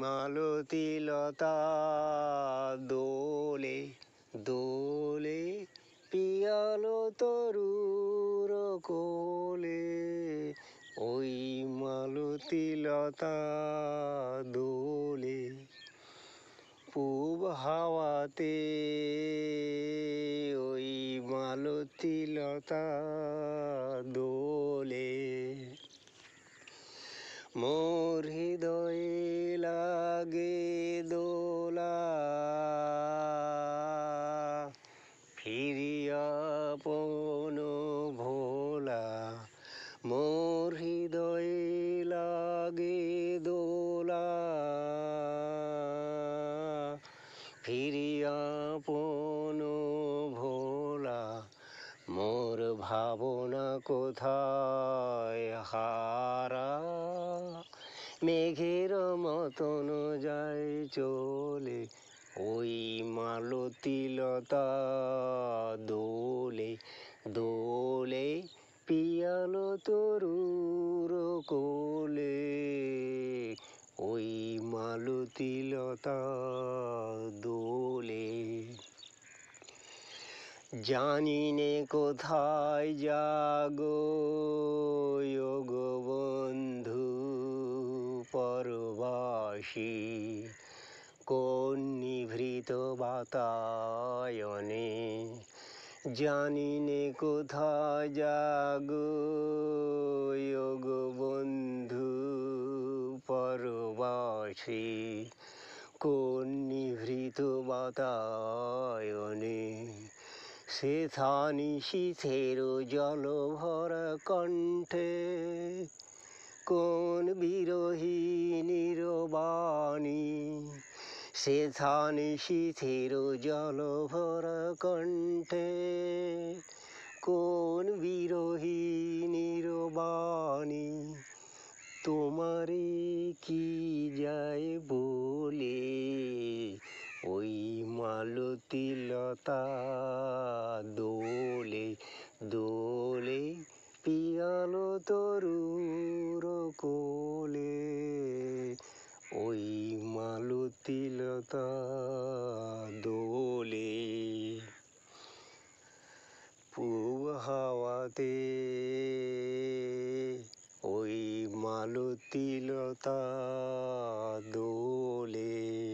মালতি লতা দোলে দোলে পিয়ালো তরুর কোলে ওই মালতি লতা দোলে পূব হাওয়াতে ওই মালতি লতা দোলে মোর হৃদয়ে লাগে দোলা ফিরিয়া ভোলা মোর হৃদয়ে লাগে দোলা ফিরিয়া পন ভোলা মোর ভাবনা কোথায় হা মেঘের মতন যায় চলে ওই মালতিলতা দোলে দোলে পিয়ালো তরুর কোলে ওই মালতিলতা দোলে জানিনে কোথায় যাগো গো কোন নিভৃত বাতায়নে জানি নে কোথায় যাগ বন্ধু পরবাসে কোন নিভৃত বাতায়নে থানি শিথের জল ভরা কণ্ঠে কোন বিরোহী বাণী সে ধানি শিথির জলভরা কণ্ঠে কোন বিরোহী নিরবাণী তোমারে কি যায় বলে ওই মালতি লতা দোলে দোলে পিয়ালো তরুর কো পাতা দোলে পূব হাওয়াতে ওই মালতী লতা দোলে